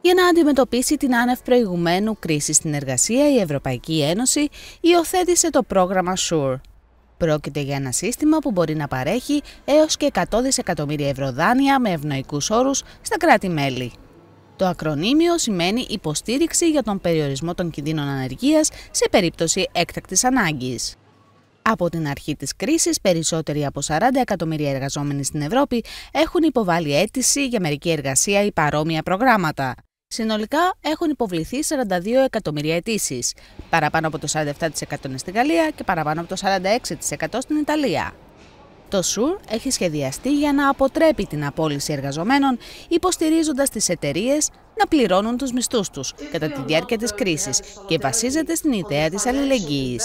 Για να αντιμετωπίσει την άνευ προηγουμένου κρίση στην εργασία, η Ευρωπαϊκή Ένωση υιοθέτησε το πρόγραμμα SURE. Πρόκειται για ένα σύστημα που μπορεί να παρέχει έως και 100 δισεκατομμύρια ευρώ δάνεια με ευνοϊκούς όρους στα κράτη-μέλη. Το ακρονίμιο σημαίνει υποστήριξη για τον περιορισμό των κινδύνων ανεργίας σε περίπτωση έκτακτης ανάγκης. Από την αρχή της κρίσης, περισσότεροι από 40 εκατομμύρια εργαζόμενοι στην Ευρώπη έχουν υποβάλει αίτηση για μερική εργασία ή παρόμοια προγράμματα. Συνολικά έχουν υποβληθεί 42 εκατομμύρια αιτήσεις, παραπάνω από το 47% στην Γαλλία και παραπάνω από το 46% στην Ιταλία. Το ΣΟΥΡ έχει σχεδιαστεί για να αποτρέπει την απόλυση εργαζομένων, υποστηρίζοντας τις εταιρείες να πληρώνουν τους μισθούς τους κατά τη διάρκεια της κρίσης και βασίζεται στην ιδέα της αλληλεγγύης.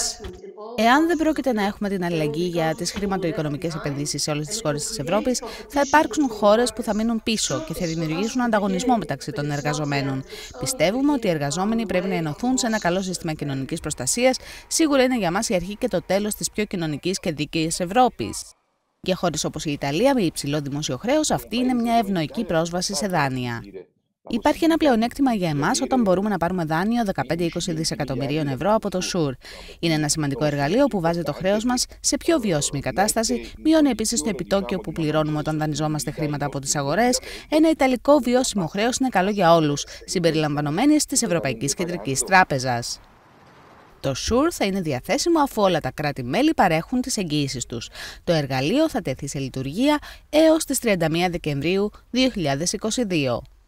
Εάν δεν πρόκειται να έχουμε την αλληλεγγύη για τις χρηματοοικονομικές επενδύσεις σε όλες τις χώρες της Ευρώπης, θα υπάρξουν χώρες που θα μείνουν πίσω και θα δημιουργήσουν ανταγωνισμό μεταξύ των εργαζομένων. Πιστεύουμε ότι οι εργαζόμενοι πρέπει να ενωθούν σε ένα καλό σύστημα κοινωνικής προστασίας. Σίγουρα είναι για μας η αρχή και το τέλος της πιο κοινωνικής και δίκαιης Ευρώπης. Για χώρες όπως η Ιταλία με υψηλό χρέος, αυτή είναι μια ευνοϊκή πρόσβαση σε δάνεια. Υπάρχει ένα πλεονέκτημα για εμάς όταν μπορούμε να πάρουμε δάνειο 15-20 δισεκατομμυρίων ευρώ από το ΣΟΥΡ. Είναι ένα σημαντικό εργαλείο που βάζει το χρέος μας σε πιο βιώσιμη κατάσταση, μειώνει επίσης το επιτόκιο που πληρώνουμε όταν δανειζόμαστε χρήματα από τις αγορές. Ένα ιταλικό βιώσιμο χρέος είναι καλό για όλους, συμπεριλαμβανομένε της Ευρωπαϊκής Κεντρικής Τράπεζας. Το ΣΟΥΡ θα είναι διαθέσιμο αφού όλα τα κράτη-μέλη παρέχουν τις εγγυήσει τους. Το εργαλείο θα τεθεί σε λειτουργία έως τις 31 Δεκεμβρίου 2022.